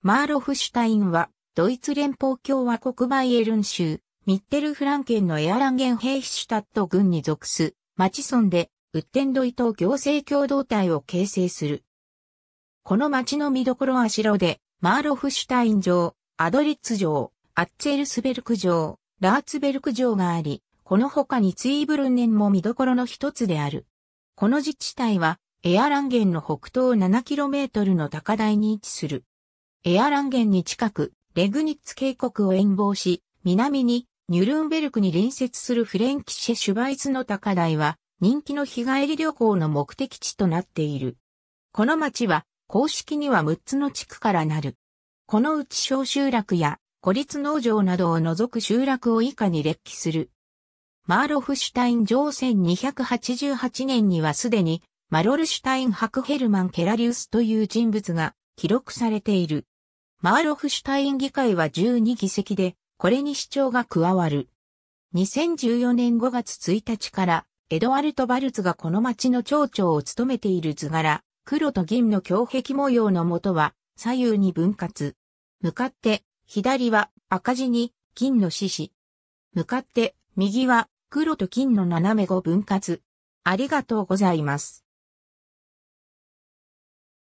マーロフシュタインは、ドイツ連邦共和国バイエルン州、ミッテルフランケンのエアランゲンヘイシュタット軍に属す、マチソンで、ウッテンドイ島行政共同体を形成する。この町の見どころは城で、マーロフシュタイン城、アドリッツ城、アッツェルスベルク城、ラーツベルク城があり、この他にツイーブルンネンも見どころの一つである。この自治体は、エアランゲンの北東 7km の高台に位置する。エアランゲンに近く、レグニッツ渓谷を遠望し、南にニュルンベルクに隣接するフレンキシェ・シュバイツの高台は、人気の日帰り旅行の目的地となっている。この町は、公式には6つの地区からなる。このうち小集落や孤立農場などを除く集落を以下に列記する。マーロフシュタイン城1288年にはすでにマロルシュタインハクヘルマン・ケラリウスという人物が記録されている。マーロフシュタイン議会は12議席で、これに市長が加わる。2014年5月1日から、エドワルト・バルツがこの町の町長を務めている図柄、黒と銀の胸壁模様のもとは、左右に分割。向かって、左は赤字に金の獅子。向かって、右は黒と金の斜め5分割。ありがとうございます。